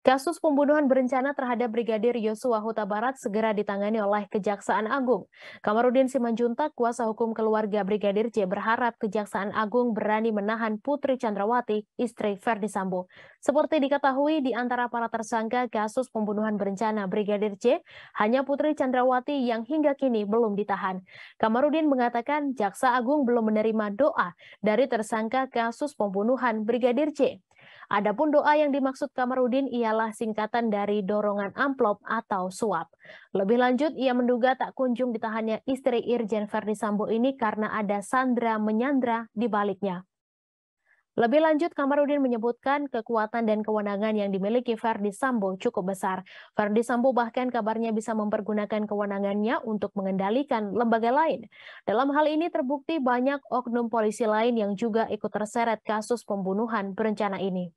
Kasus pembunuhan berencana terhadap Brigadir Yosua Huta Barat segera ditangani oleh Kejaksaan Agung. Kamarudin Simanjuntak, kuasa hukum keluarga Brigadir J berharap Kejaksaan Agung berani menahan Putri Chandrawati, istri Ferdi Sambo. Seperti diketahui, di antara para tersangka kasus pembunuhan berencana Brigadir J, hanya Putri Chandrawati yang hingga kini belum ditahan. Kamarudin mengatakan Jaksa Agung belum menerima doa dari tersangka kasus pembunuhan Brigadir J. Adapun doa yang dimaksud Kamarudin ialah singkatan dari dorongan amplop atau suap. Lebih lanjut, ia menduga tak kunjung ditahannya istri Irjen Verdi Sambo ini karena ada Sandra menyandra di baliknya. Lebih lanjut, Kamarudin menyebutkan kekuatan dan kewenangan yang dimiliki Verdi Sambo cukup besar. Verdi Sambo bahkan kabarnya bisa mempergunakan kewenangannya untuk mengendalikan lembaga lain. Dalam hal ini terbukti banyak oknum polisi lain yang juga ikut terseret kasus pembunuhan berencana ini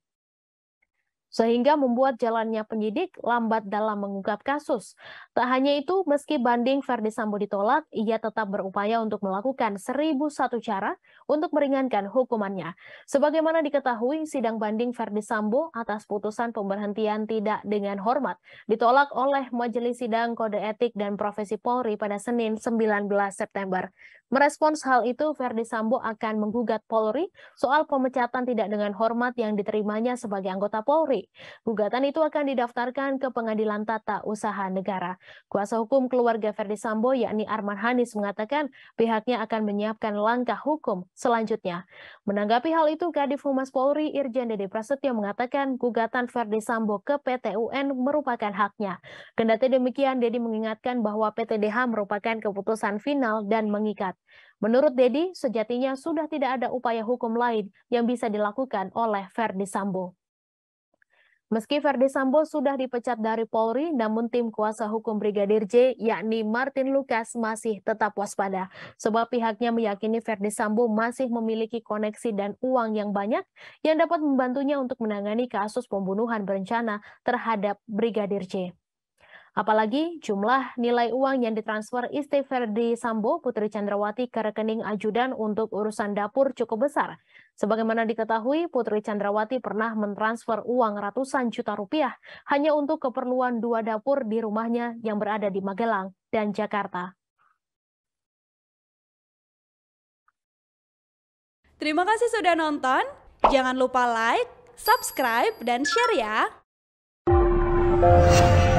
sehingga membuat jalannya penyidik lambat dalam mengungkap kasus. Tak hanya itu, meski banding Verdi Sambo ditolak, ia tetap berupaya untuk melakukan seribu satu cara untuk meringankan hukumannya. Sebagaimana diketahui, sidang banding Verdi Sambo atas putusan pemberhentian tidak dengan hormat ditolak oleh Majelis Sidang Kode Etik dan Profesi Polri pada Senin 19 September. Merespons hal itu, Verdi Sambo akan menggugat Polri soal pemecatan tidak dengan hormat yang diterimanya sebagai anggota Polri Gugatan itu akan didaftarkan ke Pengadilan Tata Usaha Negara. Kuasa hukum keluarga Ferdi Sambo yakni Arman Hanis mengatakan pihaknya akan menyiapkan langkah hukum selanjutnya. Menanggapi hal itu, Kadif Humas Polri Irjen Dede Prasetyo mengatakan gugatan Ferdi Sambo ke PT UN merupakan haknya. Kendati demikian, Dedi mengingatkan bahwa PTDH merupakan keputusan final dan mengikat. Menurut Dedi, sejatinya sudah tidak ada upaya hukum lain yang bisa dilakukan oleh Ferdi Sambo. Meski Verdi Sambo sudah dipecat dari Polri, namun tim kuasa hukum Brigadir J, yakni Martin Lukas, masih tetap waspada. Sebab pihaknya meyakini Verdi Sambo masih memiliki koneksi dan uang yang banyak yang dapat membantunya untuk menangani kasus pembunuhan berencana terhadap Brigadir J. Apalagi jumlah nilai uang yang ditransfer istri Ferdi Sambo Putri Chandrawati ke rekening ajudan untuk urusan dapur cukup besar. Sebagaimana diketahui, Putri Chandrawati pernah mentransfer uang ratusan juta rupiah hanya untuk keperluan dua dapur di rumahnya yang berada di Magelang dan Jakarta. Terima kasih sudah nonton. Jangan lupa like, subscribe, dan share ya.